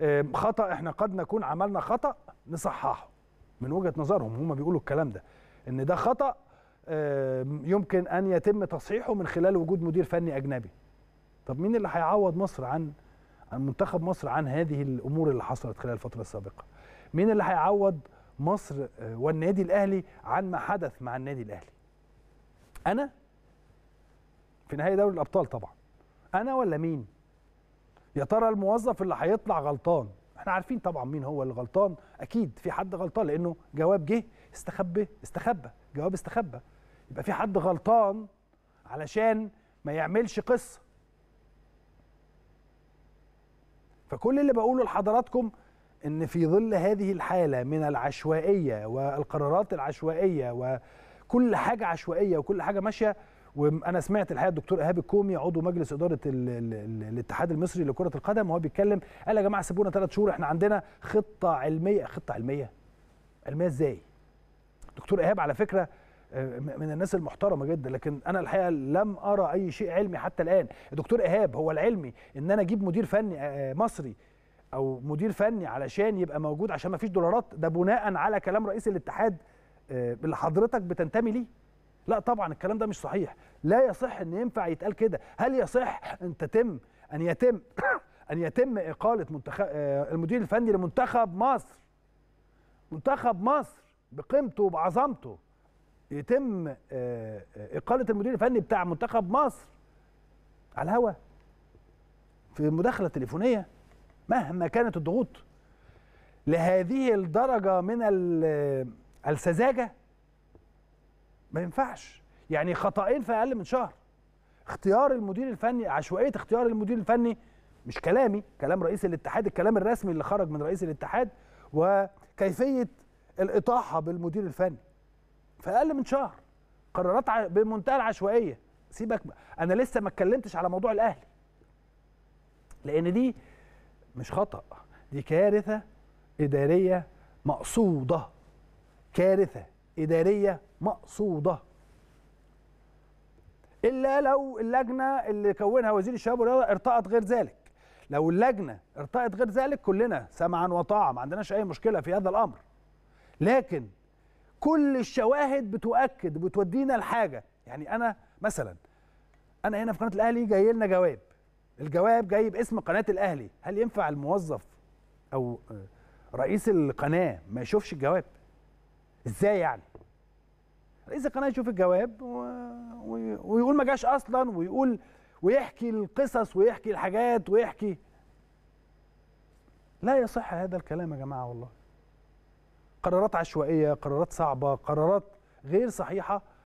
آه، خطا احنا قد نكون عملنا خطا نصححه من وجهه نظرهم هم بيقولوا الكلام ده ان ده خطا آه، يمكن ان يتم تصحيحه من خلال وجود مدير فني اجنبي طب مين اللي هيعوض مصر عن عن منتخب مصر عن هذه الامور اللي حصلت خلال الفتره السابقه مين اللي هيعوض مصر آه، والنادي الاهلي عن ما حدث مع النادي الاهلي انا في نهايه دوري الابطال طبعا انا ولا مين يا ترى الموظف اللي هيطلع غلطان احنا عارفين طبعا مين هو اللي غلطان اكيد في حد غلطان لانه جواب جه استخبى استخبى جواب استخبى يبقى في حد غلطان علشان ما يعملش قصه فكل اللي بقوله لحضراتكم ان في ظل هذه الحاله من العشوائيه والقرارات العشوائيه وكل حاجه عشوائيه وكل حاجه ماشيه وانا سمعت الحقيقه الدكتور ايهاب الكومي عضو مجلس اداره الـ الـ الـ الاتحاد المصري لكره القدم وهو بيتكلم قال يا جماعه سيبونا ثلاث شهور احنا عندنا خطه علميه خطه علميه علميه ازاي؟ دكتور ايهاب على فكره آه، من الناس المحترمه جدا لكن انا الحقيقه لم ارى اي شيء علمي حتى الان الدكتور ايهاب هو العلمي ان انا اجيب مدير فني آه، آه، مصري او مدير فني علشان يبقى موجود عشان ما فيش دولارات ده بناء على كلام رئيس الاتحاد اللي حضرتك بتنتمي ليه لا طبعا الكلام ده مش صحيح لا يصح ان ينفع يتقال كده هل يصح ان تتم ان يتم ان يتم اقاله منتخب آه، المدير الفني لمنتخب مصر منتخب مصر بقيمته وبعظمته يتم آه، آه، اقاله المدير الفني بتاع منتخب مصر على الهوا في مداخله تليفونيه مهما كانت الضغوط لهذه الدرجه من السذاجه ما ينفعش يعني خطأين في اقل من شهر اختيار المدير الفني عشوائيه اختيار المدير الفني مش كلامي كلام رئيس الاتحاد الكلام الرسمي اللي خرج من رئيس الاتحاد وكيفيه الاطاحه بالمدير الفني في اقل من شهر قرارات بمنتهى العشوائيه سيبك انا لسه ما اتكلمتش على موضوع الاهلي لان دي مش خطا دي كارثه اداريه مقصوده كارثه إدارية مقصودة إلا لو اللجنة اللي كونها وزير الشباب والرياضة ارتأت غير ذلك لو اللجنة ارتأت غير ذلك كلنا سمعا وطاعه ما عندناش أي مشكلة في هذا الأمر لكن كل الشواهد بتؤكد وبتودينا لحاجة يعني أنا مثلا أنا هنا في قناة الأهلي جاي لنا جواب الجواب جاي باسم قناة الأهلي هل ينفع الموظف أو آه، رئيس القناة ما يشوفش الجواب ازاي يعني رئيس القناه يشوف الجواب ويقول ما جاش اصلا ويقول ويحكي القصص ويحكي الحاجات ويحكي لا يصح هذا الكلام يا جماعه والله قرارات عشوائيه قرارات صعبه قرارات غير صحيحه